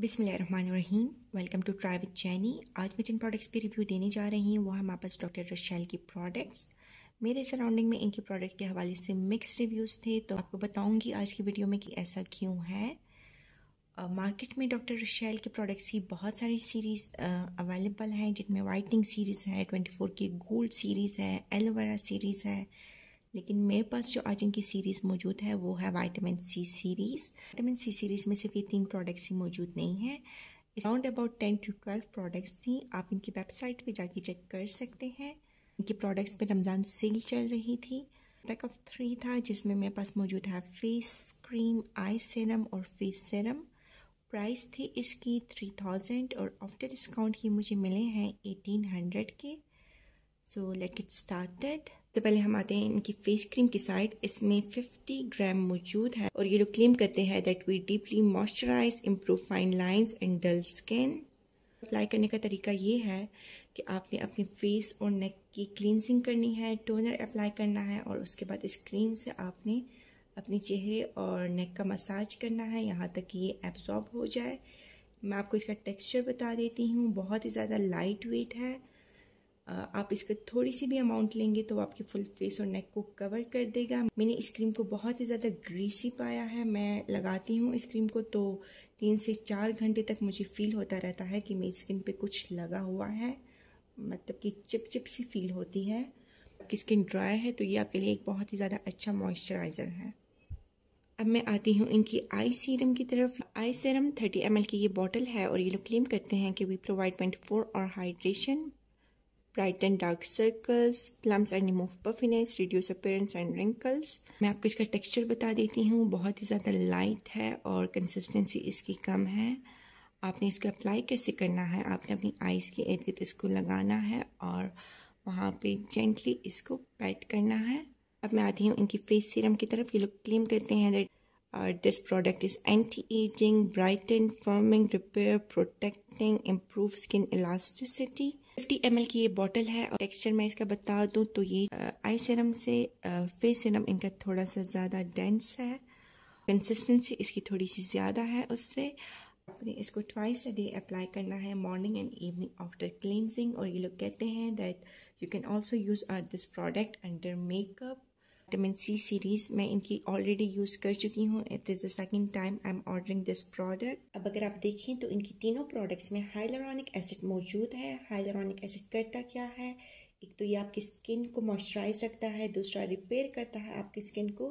बिसमीम welcome to try with चैनी आज मैं जिन प्रोडक्ट्स पे रिव्यू देने जा रही हूँ वो हमारे पास डॉक्टर रशैल की प्रोडक्ट्स मेरे सराउंडिंग में इनके प्रोडक्ट के हवाले से मिक्स रिव्यूज़ थे तो आपको बताऊँगी आज की वीडियो में कि ऐसा क्यों है मार्केट में डॉक्टर रशैल के प्रोडक्ट्स की बहुत सारी सीरीज़ अवेलेबल हैं जिनमें वाइटनिंग सीरीज़ है ट्वेंटी फोर की गोल्ड सीरीज़ है एलोवेरा सीरीज़ है लेकिन मेरे पास जो आज इनकी सीरीज़ मौजूद है वो है vitamin C series vitamin C series में सिर्फ ये तीन प्रोडक्ट्स ही मौजूद नहीं है around about ten to twelve products थी आप इनकी वेबसाइट पे जाके चेक कर सकते हैं इनके प्रोडक्ट्स पे रमज़ान सेल चल रही थी पैक ऑफ थ्री था जिसमें मेरे पास मौजूद है फेस क्रीम आई सीरम और फेस सीरम प्राइस थी इसकी थ्री थाउजेंड और आफ्टर डिस्काउंट ही मुझे मिले हैं एटीन हंड्रेड के सो लेट इट स्टार्टेड सबसे पहले हम आते हैं इनकी फेस क्रीम की साइड इसमें 50 ग्राम मौजूद है और ये लोग क्लेम करते हैं that we deeply moisturise improve fine lines and dull skin apply करने का तरीका ये है कि आपने अपने फेस और नेक की क्लिनसिंग करनी है टोनर अप्लाई करना है और उसके बाद स्क्रीन से आपने अपने चेहरे और नेक का मसाज करना है यहाँ तक कि ये एब्जॉर्ब हो जाए मैं आपको इसका टेक्सचर बता देती हूँ बहुत ही ज़्यादा लाइट वेट है आप इसका थोड़ी सी भी अमाउंट लेंगे तो आपके फुल फेस और नेक को कवर कर देगा मैंने इस क्रीम को बहुत ही ज़्यादा ग्रीसी पाया है मैं लगाती हूँ इस क्रीम को तो तीन से चार घंटे तक मुझे फील होता रहता है कि मेरी स्किन पे कुछ लगा हुआ है मतलब कि चिप चिप सी फील होती है आपकी स्किन ड्राई है तो ये आपके लिए एक बहुत ही ज़्यादा अच्छा मॉइस्चराइज़र है अब मैं आती हूँ इनकी आई सीरम की तरफ आई सीरम 30 एम की ये बॉटल है और ये लोग क्लेम करते हैं कि वी प्रोवाइड 24 और hydration and dark circles plumps and remove puffiness reduce appearance and wrinkles मैं आपको इसका टेक्स्चर बता देती हूँ बहुत ही ज़्यादा लाइट है और कंसिस्टेंसी इसकी कम है आपने इसको अप्लाई कैसे करना है आपने अपनी आइज़ के इर्द गिर्द इसको लगाना है और वहाँ पे जेंटली इसको पैट करना है अब मैं आती हूँ इनकी फेस सीरम की तरफ ये लोग क्लीम करते हैं दैट और this product is anti ageing brighten firming repair protecting improve skin elasticity fifty M की ये बॉटल है और टेक्सचर मैं इसका बता दूँ तो ये आई uh, सिरम से फेस uh, सिरम इनका थोड़ा सा ज़्यादा डेंस है कंसिस्टेंसी इसकी थोड़ी सी ज़्यादा है उससे आपने इसको ट्वाइस अ डे अप्लाई करना है morning and evening after cleansing और ये लोग कहते हैं that you can also use or this product under makeup vitamin C series मैं इनकी ऑलरेडी यूज़ कर चुकी हूँ it is the second time I am ordering this product अब अगर आप देखें तो इनकी तीनों प्रोडक्ट्स में हाइलोरॉनिक एसिड मौजूद है हाइलोरॉनिक एसिड करता क्या है एक तो ये आपकी स्किन को मॉइस्चराइज रखता है दूसरा रिपेयर करता है आपकी स्किन को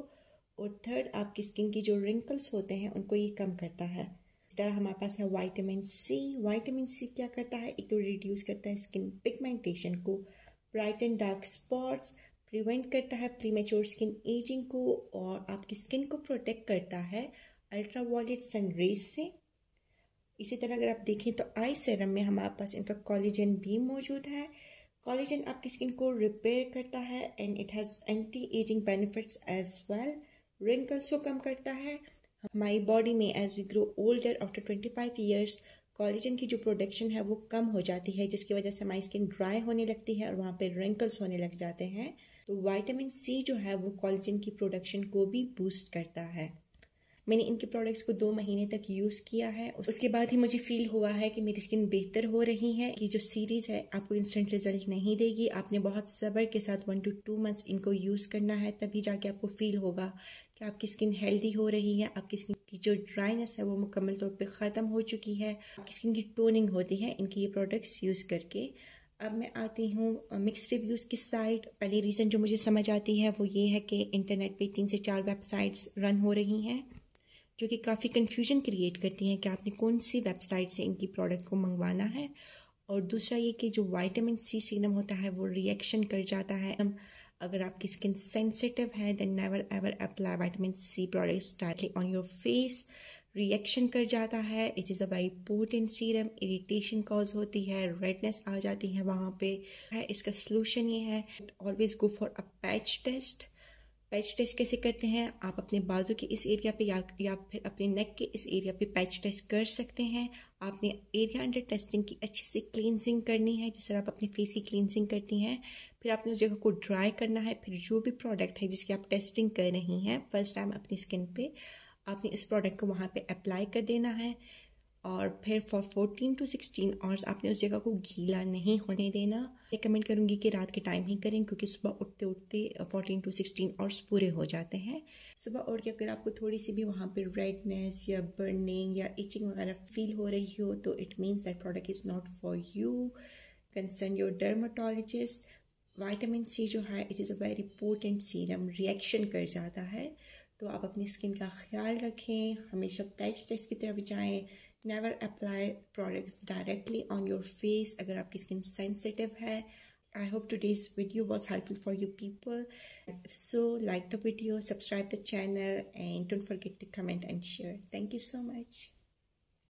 और थर्ड आपकी स्किन की जो रिंकल्स होते हैं उनको ये कम करता है इस तरह हमारे पास है वाइटामिन सी वाइटामिन सी क्या करता है एक तो रिड्यूस करता है स्किन पिगमेंटेशन को bright and dark spots prevent करता है प्रीमेच्योर स्किन एजिंग को और आपकी स्किन को प्रोटेक्ट करता है अल्ट्रा वॉलेट सन रेज से इसी तरह अगर आप देखें तो आई सेरम में हमारे पास इनका कॉलेजन भी मौजूद है कॉलेजन आपकी स्किन को रिपेयर करता है and it has anti ageing benefits as well wrinkles को कम करता है हमारी बॉडी में as we grow older after twenty five years collagen की जो प्रोडक्शन है वो कम हो जाती है जिसकी वजह से हमारी स्किन ड्राई होने लगती है और वहाँ पे रिंकल्स होने लग जाते हैं तो वाइटामिन सी जो है वो कॉलेजन की प्रोडक्शन को भी बूस्ट करता है मैंने इनके प्रोडक्ट्स को दो महीने तक यूज़ किया है उसके बाद ही मुझे फील हुआ है कि मेरी स्किन बेहतर हो रही है ये जो सीरीज़ है आपको इंस्टेंट रिजल्ट नहीं देगी आपने बहुत सब्र के साथ वन टू टू मंथ्स इनको यूज़ करना है तभी जाके आपको फील होगा कि आपकी स्किन हेल्दी हो रही है आपकी स्किन की जो ड्राइनेस है वो मुकम्मल तौर पर ख़त्म हो चुकी है आपकी स्किन की टोनिंग होती है इनके ये प्रोडक्ट्स यूज़ करके अब मैं आती हूँ मिक्स रिव्यूज़ की साइट पहली रीज़न जो मुझे समझ आती है वो ये है कि इंटरनेट पे तीन से चार वेबसाइट्स रन हो रही हैं जो कि काफ़ी कन्फ्यूजन क्रिएट करती हैं कि आपने कौन सी वेबसाइट से इनकी प्रोडक्ट को मंगवाना है और दूसरा ये कि जो वाइटामिन सी सीरम होता है वो रिएक्शन कर जाता है अगर आपकी स्किन सेंसिटिव है then never ever apply vitamin C products directly on your face reaction कर जाता है it is a very potent serum irritation cause होती है रेडनेस आ जाती है वहाँ पे है इसका सोल्यूशन ये है always go for a patch test patch test कैसे करते हैं आप अपने बाजू के इस एरिया पे या या फिर अपने नेक के इस एरिया पे पैच टेस्ट कर सकते हैं आपने एरिया अंडर टेस्टिंग की अच्छे से क्लिनजिंग करनी है जिस तरह आप अपने फेस की क्लिनजिंग करती हैं फिर आपने उस जगह को ड्राई करना है फिर जो भी प्रोडक्ट है जिसकी आप टेस्टिंग कर रही हैं फर्स्ट टाइम अपनी स्किन पर आपने इस प्रोडक्ट को वहाँ पर अप्लाई कर देना है और फिर for fourteen to sixteen hours आपने उस जगह को गीला नहीं होने देना रिकमेंड करूँगी कि रात के टाइम ही करें क्योंकि सुबह उठते उठते फोर्टीन टू सिक्सटीन आवर्स पूरे हो जाते हैं सुबह उठ के अगर आपको थोड़ी सी भी वहाँ पर रेडनेस या बर्निंग या इचिंग वगैरह फील हो रही हो तो it means that product is not for you concern your dermatologist vitamin C जो है it is a very important serum reaction कर जाता है तो आप अपनी स्किन का ख्याल रखें हमेशा पैच टेस्ट की तरफ जाएँ Never apply products directly on your face. Face अगर skin sensitive sensitive I hope today's video was helpful for you people. If so, like the video, subscribe the channel and don't forget to comment and share. Thank you so much.